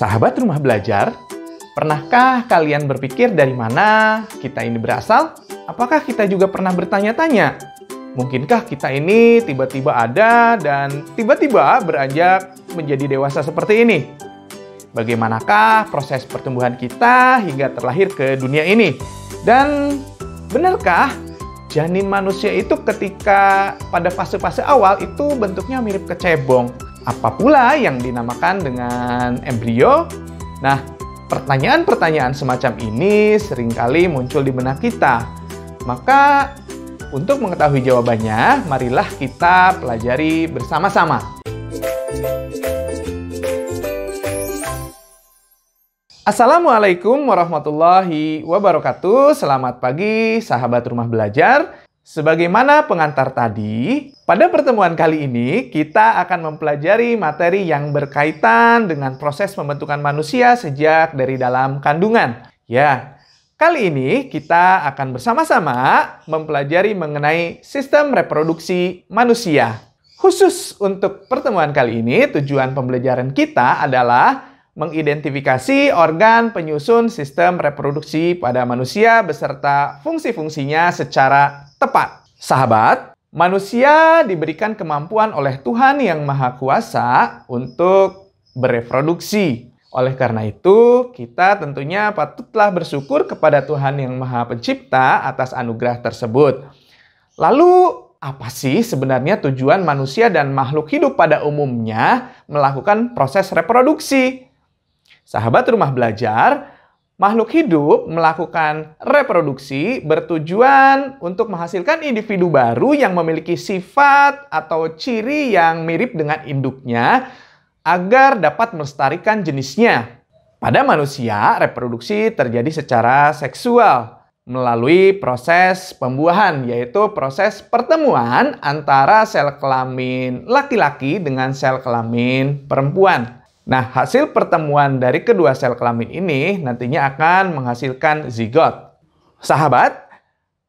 Sahabat rumah belajar, pernahkah kalian berpikir dari mana kita ini berasal? Apakah kita juga pernah bertanya-tanya? Mungkinkah kita ini tiba-tiba ada dan tiba-tiba beranjak menjadi dewasa seperti ini? Bagaimanakah proses pertumbuhan kita hingga terlahir ke dunia ini? Dan benarkah janin manusia itu ketika pada fase-fase awal itu bentuknya mirip kecebong? apa pula yang dinamakan dengan embrio? Nah, pertanyaan-pertanyaan semacam ini seringkali muncul di benak kita. Maka, untuk mengetahui jawabannya, marilah kita pelajari bersama-sama. Assalamualaikum warahmatullahi wabarakatuh. Selamat pagi, sahabat rumah belajar. Sebagaimana pengantar tadi, pada pertemuan kali ini kita akan mempelajari materi yang berkaitan dengan proses pembentukan manusia sejak dari dalam kandungan. Ya, kali ini kita akan bersama-sama mempelajari mengenai sistem reproduksi manusia. Khusus untuk pertemuan kali ini, tujuan pembelajaran kita adalah mengidentifikasi organ penyusun sistem reproduksi pada manusia beserta fungsi-fungsinya secara tepat. Sahabat, manusia diberikan kemampuan oleh Tuhan yang Maha Kuasa untuk bereproduksi. Oleh karena itu, kita tentunya patutlah bersyukur kepada Tuhan yang Maha Pencipta atas anugerah tersebut. Lalu, apa sih sebenarnya tujuan manusia dan makhluk hidup pada umumnya melakukan proses reproduksi? Sahabat rumah belajar, makhluk hidup melakukan reproduksi bertujuan untuk menghasilkan individu baru yang memiliki sifat atau ciri yang mirip dengan induknya agar dapat melestarikan jenisnya. Pada manusia, reproduksi terjadi secara seksual melalui proses pembuahan, yaitu proses pertemuan antara sel kelamin laki-laki dengan sel kelamin perempuan. Nah, hasil pertemuan dari kedua sel kelamin ini nantinya akan menghasilkan zigot. Sahabat,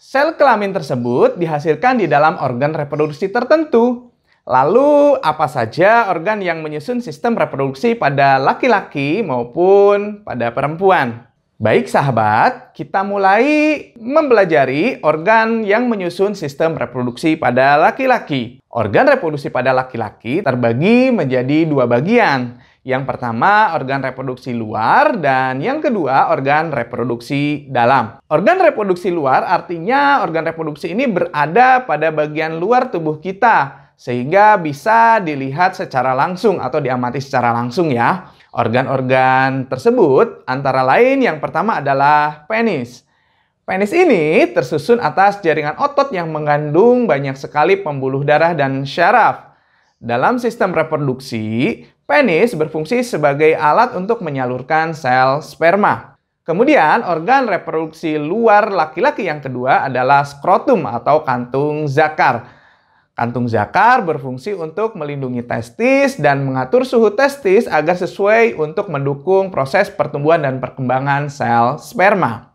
sel kelamin tersebut dihasilkan di dalam organ reproduksi tertentu. Lalu, apa saja organ yang menyusun sistem reproduksi pada laki-laki maupun pada perempuan? Baik sahabat, kita mulai mempelajari organ yang menyusun sistem reproduksi pada laki-laki. Organ reproduksi pada laki-laki terbagi menjadi dua bagian, yang pertama, organ reproduksi luar dan yang kedua, organ reproduksi dalam. Organ reproduksi luar artinya organ reproduksi ini berada pada bagian luar tubuh kita sehingga bisa dilihat secara langsung atau diamati secara langsung ya. Organ-organ tersebut antara lain yang pertama adalah penis. Penis ini tersusun atas jaringan otot yang mengandung banyak sekali pembuluh darah dan syaraf. Dalam sistem reproduksi, Penis berfungsi sebagai alat untuk menyalurkan sel sperma. Kemudian, organ reproduksi luar laki-laki yang kedua adalah skrotum atau kantung zakar. Kantung zakar berfungsi untuk melindungi testis dan mengatur suhu testis agar sesuai untuk mendukung proses pertumbuhan dan perkembangan sel sperma.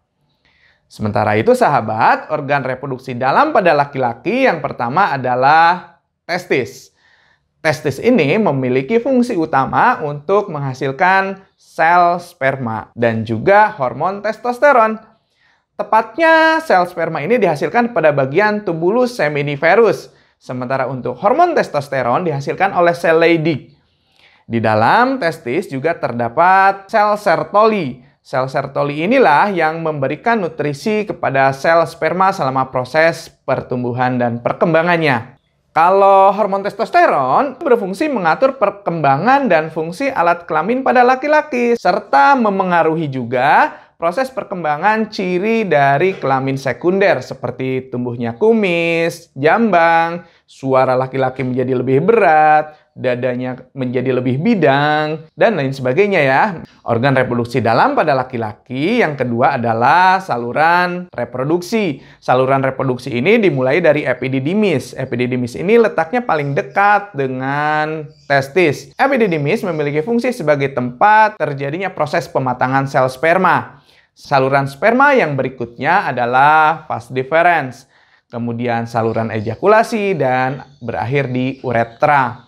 Sementara itu, sahabat, organ reproduksi dalam pada laki-laki yang pertama adalah testis. Testis ini memiliki fungsi utama untuk menghasilkan sel sperma dan juga hormon testosteron. Tepatnya sel sperma ini dihasilkan pada bagian tubulus seminiferus, sementara untuk hormon testosteron dihasilkan oleh sel Leydig. Di dalam testis juga terdapat sel Sertoli. Sel Sertoli inilah yang memberikan nutrisi kepada sel sperma selama proses pertumbuhan dan perkembangannya. Kalau hormon testosteron berfungsi mengatur perkembangan dan fungsi alat kelamin pada laki-laki serta memengaruhi juga proses perkembangan ciri dari kelamin sekunder seperti tumbuhnya kumis, jambang, suara laki-laki menjadi lebih berat, dadanya menjadi lebih bidang, dan lain sebagainya ya. Organ reproduksi dalam pada laki-laki yang kedua adalah saluran reproduksi. Saluran reproduksi ini dimulai dari epididymis. Epididymis ini letaknya paling dekat dengan testis. Epididymis memiliki fungsi sebagai tempat terjadinya proses pematangan sel sperma. Saluran sperma yang berikutnya adalah fast deferens kemudian saluran ejakulasi, dan berakhir di uretra.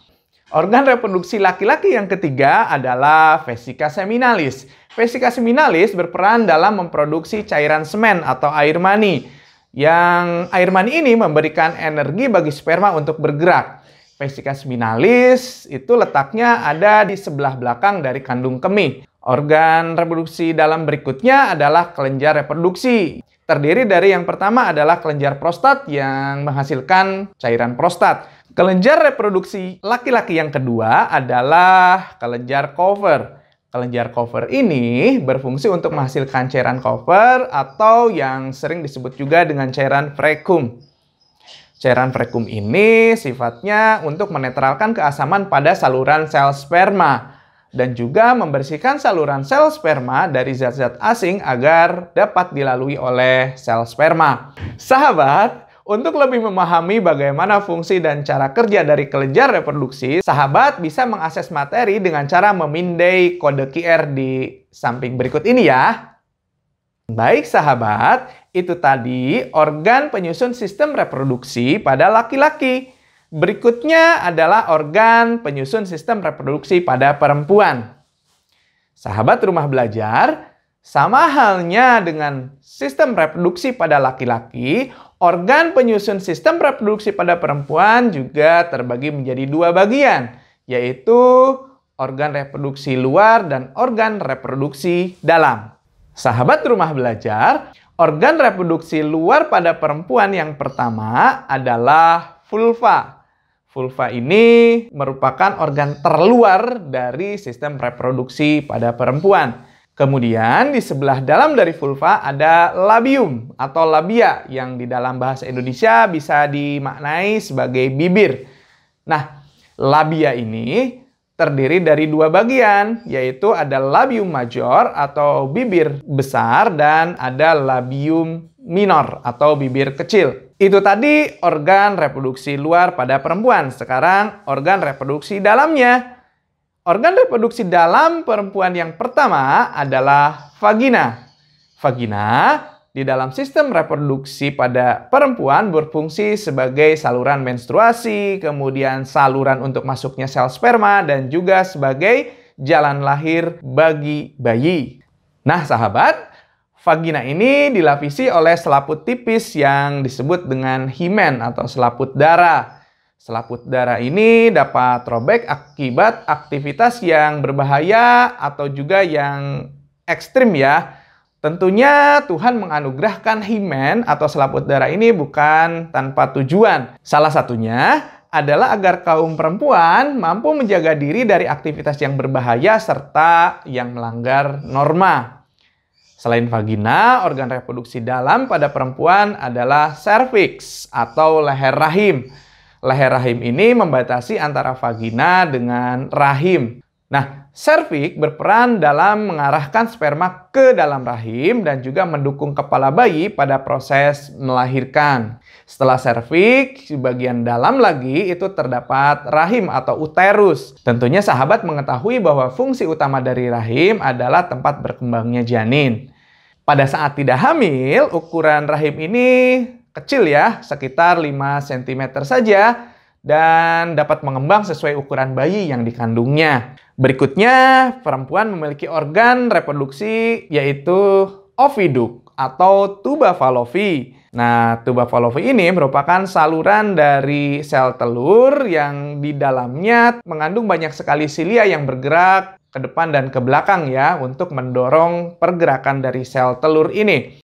Organ reproduksi laki-laki yang ketiga adalah vesika seminalis. Vesika seminalis berperan dalam memproduksi cairan semen atau air mani. Yang air mani ini memberikan energi bagi sperma untuk bergerak. Vesika seminalis itu letaknya ada di sebelah belakang dari kandung kemih. Organ reproduksi dalam berikutnya adalah kelenjar reproduksi terdiri dari yang pertama adalah kelenjar prostat yang menghasilkan cairan prostat. Kelenjar reproduksi laki-laki yang kedua adalah kelenjar cover. Kelenjar cover ini berfungsi untuk menghasilkan cairan cover atau yang sering disebut juga dengan cairan frekum. Cairan frekum ini sifatnya untuk menetralkan keasaman pada saluran sel sperma dan juga membersihkan saluran sel sperma dari zat-zat asing agar dapat dilalui oleh sel sperma. Sahabat, untuk lebih memahami bagaimana fungsi dan cara kerja dari kelenjar reproduksi, sahabat bisa mengakses materi dengan cara memindai kode QR di samping berikut ini ya. Baik sahabat, itu tadi organ penyusun sistem reproduksi pada laki-laki. Berikutnya adalah organ penyusun sistem reproduksi pada perempuan. Sahabat rumah belajar, sama halnya dengan sistem reproduksi pada laki-laki, organ penyusun sistem reproduksi pada perempuan juga terbagi menjadi dua bagian, yaitu organ reproduksi luar dan organ reproduksi dalam. Sahabat rumah belajar, organ reproduksi luar pada perempuan yang pertama adalah vulva Vulva ini merupakan organ terluar dari sistem reproduksi pada perempuan. Kemudian di sebelah dalam dari vulva ada labium atau labia yang di dalam bahasa Indonesia bisa dimaknai sebagai bibir. Nah, labia ini terdiri dari dua bagian, yaitu ada labium major atau bibir besar dan ada labium minor atau bibir kecil. Itu tadi organ reproduksi luar pada perempuan. Sekarang organ reproduksi dalamnya. Organ reproduksi dalam perempuan yang pertama adalah vagina. Vagina di dalam sistem reproduksi pada perempuan berfungsi sebagai saluran menstruasi, kemudian saluran untuk masuknya sel sperma, dan juga sebagai jalan lahir bagi bayi. Nah, sahabat, Vagina ini dilapisi oleh selaput tipis yang disebut dengan himen atau selaput darah. Selaput darah ini dapat robek akibat aktivitas yang berbahaya atau juga yang ekstrim ya. Tentunya Tuhan menganugerahkan himen atau selaput darah ini bukan tanpa tujuan. Salah satunya adalah agar kaum perempuan mampu menjaga diri dari aktivitas yang berbahaya serta yang melanggar norma. Selain vagina, organ reproduksi dalam pada perempuan adalah serviks atau leher rahim. Leher rahim ini membatasi antara vagina dengan rahim. Nah, serviks berperan dalam mengarahkan sperma ke dalam rahim dan juga mendukung kepala bayi pada proses melahirkan. Setelah serviks, di bagian dalam lagi itu terdapat rahim atau uterus. Tentunya sahabat mengetahui bahwa fungsi utama dari rahim adalah tempat berkembangnya janin. Pada saat tidak hamil, ukuran rahim ini kecil ya, sekitar 5 cm saja dan dapat mengembang sesuai ukuran bayi yang dikandungnya. Berikutnya, perempuan memiliki organ reproduksi yaitu oviduk atau tuba falopi. Nah, tuba falopi ini merupakan saluran dari sel telur yang di dalamnya mengandung banyak sekali silia yang bergerak ke depan dan ke belakang ya untuk mendorong pergerakan dari sel telur ini.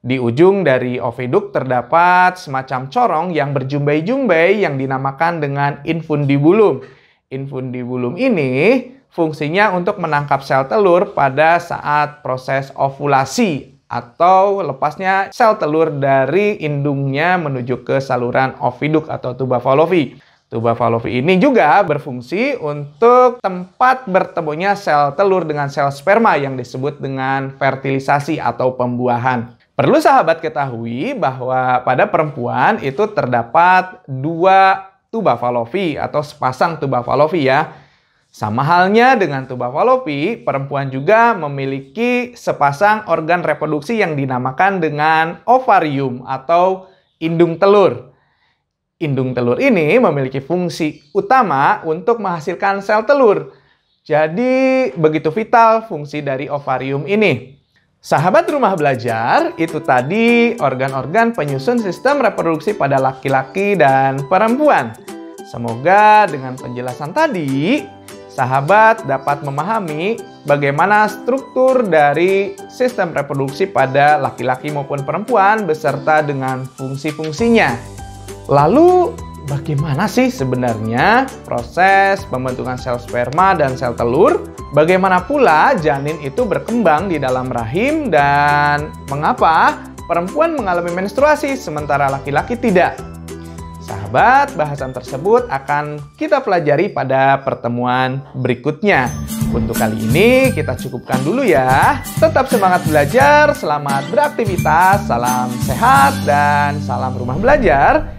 Di ujung dari oviduk terdapat semacam corong yang berjumbai-jumbai yang dinamakan dengan infundibulum. Infundibulum ini fungsinya untuk menangkap sel telur pada saat proses ovulasi atau lepasnya sel telur dari indungnya menuju ke saluran oviduk atau tuba falopi. Tuba falopi ini juga berfungsi untuk tempat bertemunya sel telur dengan sel sperma yang disebut dengan fertilisasi atau pembuahan. Perlu sahabat ketahui bahwa pada perempuan itu terdapat dua tuba falopi atau sepasang tuba falopi ya. Sama halnya dengan tuba falopi, perempuan juga memiliki sepasang organ reproduksi yang dinamakan dengan ovarium atau indung telur. Indung telur ini memiliki fungsi utama untuk menghasilkan sel telur. Jadi, begitu vital fungsi dari ovarium ini. Sahabat rumah belajar, itu tadi organ-organ penyusun sistem reproduksi pada laki-laki dan perempuan. Semoga dengan penjelasan tadi, sahabat dapat memahami bagaimana struktur dari sistem reproduksi pada laki-laki maupun perempuan beserta dengan fungsi-fungsinya. Lalu bagaimana sih sebenarnya proses pembentukan sel sperma dan sel telur? Bagaimana pula janin itu berkembang di dalam rahim dan mengapa perempuan mengalami menstruasi sementara laki-laki tidak? Sahabat, bahasan tersebut akan kita pelajari pada pertemuan berikutnya. Untuk kali ini kita cukupkan dulu ya. Tetap semangat belajar, selamat beraktivitas, salam sehat dan salam rumah belajar.